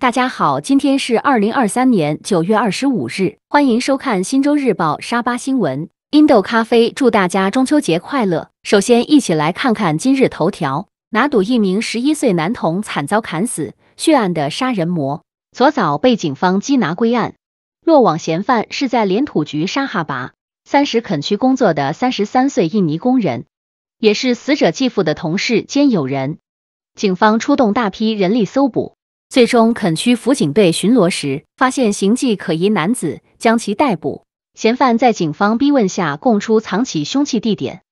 大家好，今天是二零二三年九月二十五日，欢迎收看《新州日报》沙巴新闻。印度咖啡祝大家中秋节快乐。首先，一起来看看今日头条：拿赌一名十一岁男童惨遭砍死，血案的杀人魔昨早被警方缉拿归案。落网嫌犯是在连土局沙哈巴三十垦区工作的三十三岁印尼工人，也是死者继父的同事兼友人。警方出动大批人力搜捕。最终，垦区辅警队巡逻时发现形迹可疑男子，将其逮捕。嫌犯在警方逼问下供出藏起凶器地点。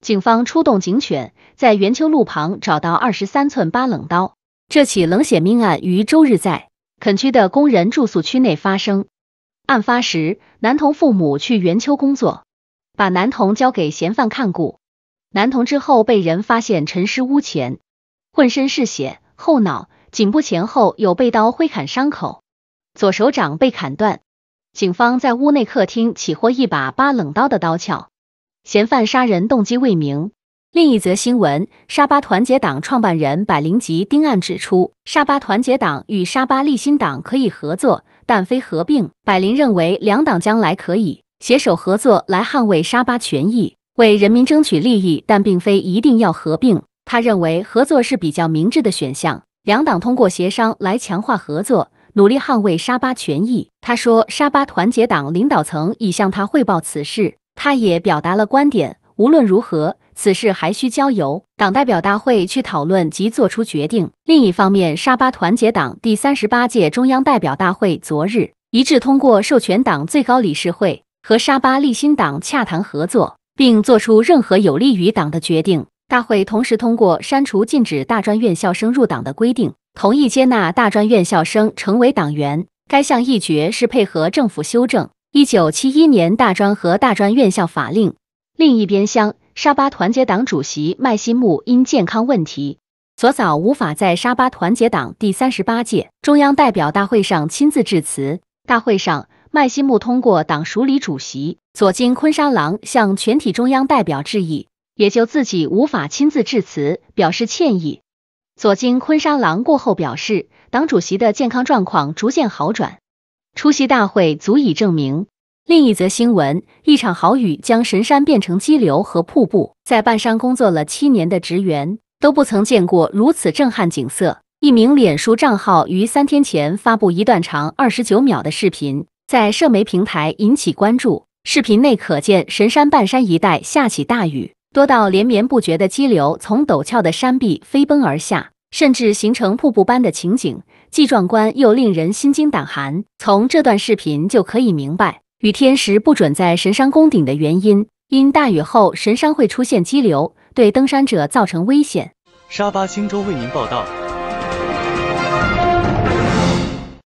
警方出动警犬，在园秋路旁找到二十三寸八冷刀。这起冷血命案于周日在垦区的工人住宿区内发生。案发时，男童父母去园秋工作，把男童交给嫌犯看顾。男童之后被人发现沉尸屋前，浑身是血，后脑。颈部前后有被刀挥砍伤口，左手掌被砍断。警方在屋内客厅起获一把八冷刀的刀鞘。嫌犯杀人动机未明。另一则新闻，沙巴团结党创办人百灵吉丁案指出，沙巴团结党与沙巴立新党可以合作，但非合并。百灵认为两党将来可以携手合作来捍卫沙巴权益，为人民争取利益，但并非一定要合并。他认为合作是比较明智的选项。两党通过协商来强化合作，努力捍卫沙巴权益。他说，沙巴团结党领导层已向他汇报此事，他也表达了观点。无论如何，此事还需交由党代表大会去讨论及做出决定。另一方面，沙巴团结党第三十八届中央代表大会昨日一致通过，授权党最高理事会和沙巴立新党洽谈合作，并做出任何有利于党的决定。大会同时通过删除禁止大专院校生入党的规定，同意接纳大专院校生成为党员。该项议决是配合政府修正1971年大专和大专院校法令。另一边厢，沙巴团结党主席麦西木因健康问题，昨早无法在沙巴团结党第三十八届中央代表大会上亲自致辞。大会上，麦西木通过党署理主席佐金坤沙郎向全体中央代表致意。也就自己无法亲自致辞，表示歉意。佐京昆沙郎过后表示，党主席的健康状况逐渐好转，出席大会足以证明。另一则新闻，一场好雨将神山变成激流和瀑布，在半山工作了七年的职员都不曾见过如此震撼景色。一名脸书账号于三天前发布一段长二十九秒的视频，在社媒平台引起关注。视频内可见神山半山一带下起大雨。多到连绵不绝的激流从陡峭的山壁飞奔而下，甚至形成瀑布般的情景，既壮观又令人心惊胆寒。从这段视频就可以明白，雨天时不准在神山宫顶的原因：因大雨后神山会出现激流，对登山者造成危险。沙巴星洲为您报道。